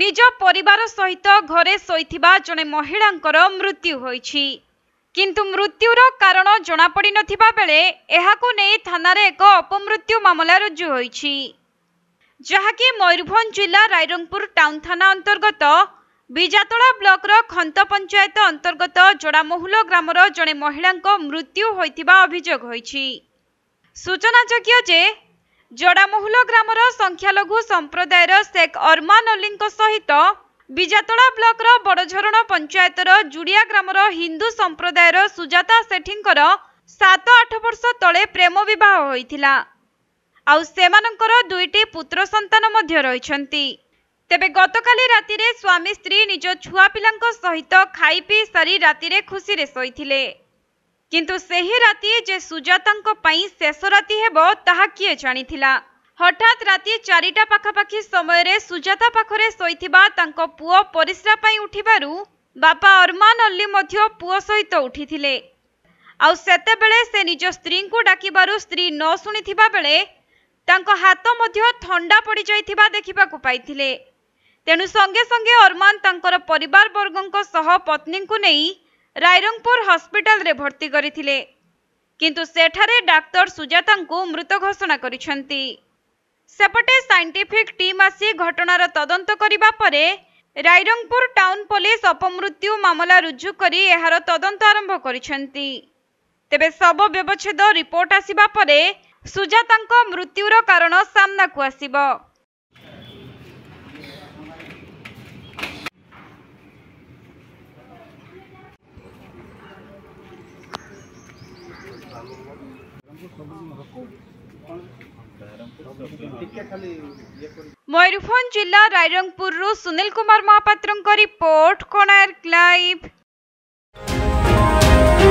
ନିଜ ପରିବାର ସହିତ ଘରେ ଶୋଇଥିବା ଜଣେ ମହିଳାଙ୍କର ମୃତ୍ୟୁ ହୋଇଛି କିନ୍ତୁ ମୃତ୍ୟୁର କାରଣ ଜଣାପଡ଼ିନଥିବା ବେଳେ ଏହାକୁ ନେଇ ଥାନାରେ ଏକ ଅପମୃତ୍ୟୁ ମାମଲା ରୁଜୁ ହୋଇଛି ଯାହାକି ମୟୂରଭଞ୍ଜ ଜିଲ୍ଲା ରାଇରଙ୍ଗପୁର ଟାଉନ୍ ଥାନା ଅନ୍ତର୍ଗତ ବିଜାତଳା ବ୍ଲକର ଖନ୍ତ ପଞ୍ଚାୟତ ଅନ୍ତର୍ଗତ ଜୋଡ଼ାମହୁଲ ଗ୍ରାମର ଜଣେ ମହିଳାଙ୍କ ମୃତ୍ୟୁ ହୋଇଥିବା ଅଭିଯୋଗ ହୋଇଛି ସୂଚନାଯୋଗ୍ୟ ଯେ ଜଡ଼ାମହୁଲ ଗ୍ରାମର ସଂଖ୍ୟାଲଘୁ ସମ୍ପ୍ରଦାୟର ଶେଖ୍ ଅର୍ମାନ ଅଲ୍ଲୀଙ୍କ ସହିତ ବିଜାତଳା ବ୍ଲକର ବଡ଼ଝରଣ ପଞ୍ଚାୟତର ଜୁଡ଼ିଆ ଗ୍ରାମର ହିନ୍ଦୁ ସମ୍ପ୍ରଦାୟର ସୁଜାତା ସେଠୀଙ୍କର ସାତ ଆଠ ବର୍ଷ ତଳେ ପ୍ରେମ ବିବାହ ହୋଇଥିଲା ଆଉ ସେମାନଙ୍କର ଦୁଇଟି ପୁତ୍ର ସନ୍ତାନ ମଧ୍ୟ ରହିଛନ୍ତି ତେବେ ଗତକାଲି ରାତିରେ ସ୍ୱାମୀ ସ୍ତ୍ରୀ ନିଜ ଛୁଆପିଲାଙ୍କ ସହିତ ଖାଇପିଇ ସାରି ରାତିରେ ଖୁସିରେ ଶୋଇଥିଲେ କିନ୍ତୁ ସେହି ରାତି ଯେ ସୁଜାତାଙ୍କ ପାଇଁ ଶେଷ ରାତି ହେବ ତାହା କିଏ ଜାଣିଥିଲା ହଠାତ୍ ରାତି ଚାରିଟା ପାଖାପାଖି ସମୟରେ ସୁଜାତା ପାଖରେ ଶୋଇଥିବା ତାଙ୍କ ପୁଅ ପରିସ୍ରା ପାଇଁ ଉଠିବାରୁ ବାପା ଅରମାନ ଅଲ୍ଲୀ ମଧ୍ୟ ପୁଅ ସହିତ ଉଠିଥିଲେ ଆଉ ସେତେବେଳେ ସେ ନିଜ ସ୍ତ୍ରୀଙ୍କୁ ଡାକିବାରୁ ସ୍ତ୍ରୀ ନ ଶୁଣିଥିବା ବେଳେ ତାଙ୍କ ହାତ ମଧ୍ୟ ଥଣ୍ଡା ପଡ଼ିଯାଇଥିବା ଦେଖିବାକୁ ପାଇଥିଲେ ତେଣୁ ସଙ୍ଗେ ସଙ୍ଗେ ଅରମାନ ତାଙ୍କର ପରିବାରବର୍ଗଙ୍କ ସହ ପତ୍ନୀଙ୍କୁ ନେଇ ରାଇରଙ୍ଗପୁର ହସ୍ପିଟାଲରେ ଭର୍ତ୍ତି କରିଥିଲେ କିନ୍ତୁ ସେଠାରେ ଡାକ୍ତର ସୁଜାତାଙ୍କୁ ମୃତ ଘୋଷଣା କରିଛନ୍ତି ସେପଟେ ସାଇଣ୍ଟିଫିକ୍ ଟିମ୍ ଆସି ଘଟଣାର ତଦନ୍ତ କରିବା ପରେ ରାଇରଙ୍ଗପୁର ଟାଉନ୍ ପୋଲିସ ଅପମୃତ୍ୟୁ ମାମଲା ରୁଜୁ କରି ଏହାର ତଦନ୍ତ ଆରମ୍ଭ କରିଛନ୍ତି ତେବେ ଶବ ବ୍ୟବଚ୍ଛେଦ ରିପୋର୍ଟ ଆସିବା ପରେ ସୁଜାତାଙ୍କ ମୃତ୍ୟୁର କାରଣ ସାମ୍ନାକୁ ଆସିବ ମୟୂରଭଞ୍ଜ ଜିଲ୍ଲା ରାଇରଙ୍ଗପୁରରୁ ସୁନିଲ କୁମାର ମହାପାତ୍ରଙ୍କ ରିପୋର୍ଟ କୋଣାର୍କ ଲାଇଭ୍